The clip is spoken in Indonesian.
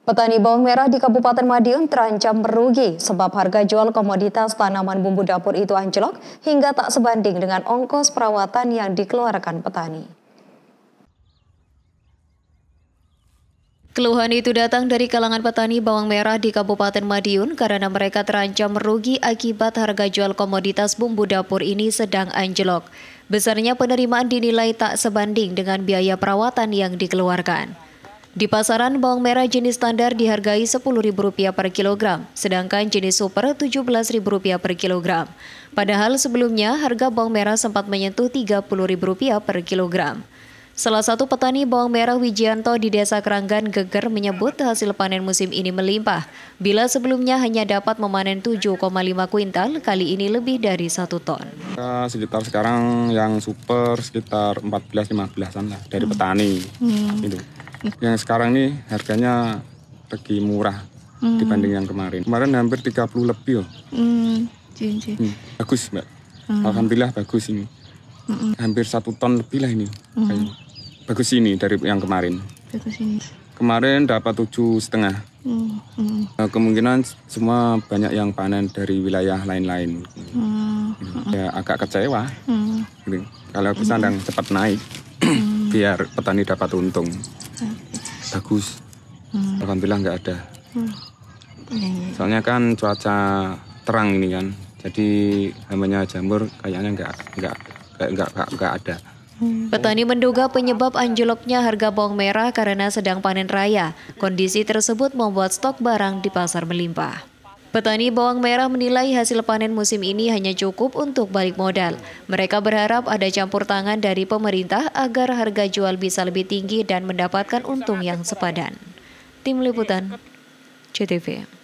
Petani bawang merah di Kabupaten Madiun terancam merugi sebab harga jual komoditas tanaman bumbu dapur itu anjlok hingga tak sebanding dengan ongkos perawatan yang dikeluarkan petani. Keluhan itu datang dari kalangan petani bawang merah di Kabupaten Madiun karena mereka terancam merugi akibat harga jual komoditas bumbu dapur ini sedang anjlok. Besarnya penerimaan dinilai tak sebanding dengan biaya perawatan yang dikeluarkan. Di pasaran, bawang merah jenis standar dihargai Rp10.000 per kilogram, sedangkan jenis super Rp17.000 per kilogram. Padahal sebelumnya harga bawang merah sempat menyentuh Rp30.000 per kilogram. Salah satu petani bawang merah Wijianto di Desa Keranggan Geger menyebut hasil panen musim ini melimpah, bila sebelumnya hanya dapat memanen 7,5 kuintal, kali ini lebih dari satu ton. Sekitar sekarang yang super sekitar 14-15an lah dari hmm. petani. Hmm. Hmm. Yang sekarang nih harganya lagi murah hmm. dibanding yang kemarin. Kemarin hampir 30 lebih. loh. Hmm, hmm. Bagus mbak. Hmm. Alhamdulillah bagus ini. Hmm. Hampir satu ton lebih lah ini. Hmm. Bagus ini dari yang kemarin. Bagus ini. Kemarin dapat tujuh setengah. Hmm. hmm. Nah, kemungkinan semua banyak yang panen dari wilayah lain-lain. Hmm. hmm. Ya agak kecewa. Hmm. Kalau bisa hmm. cepat naik, biar petani dapat untung bagus hmm. alhamdulillah nggak ada hmm. Iya, iya. soalnya kan cuaca terang ini kan jadi namanya jamur kayaknya nggak nggak nggak nggak ada Hmm. Petani menduga penyebab anjloknya harga bawang merah karena sedang panen raya. Kondisi tersebut membuat stok barang di pasar melimpah. Petani bawang merah menilai hasil panen musim ini hanya cukup untuk balik modal. Mereka berharap ada campur tangan dari pemerintah agar harga jual bisa lebih tinggi dan mendapatkan untung yang sepadan. Tim Liputan, CTV.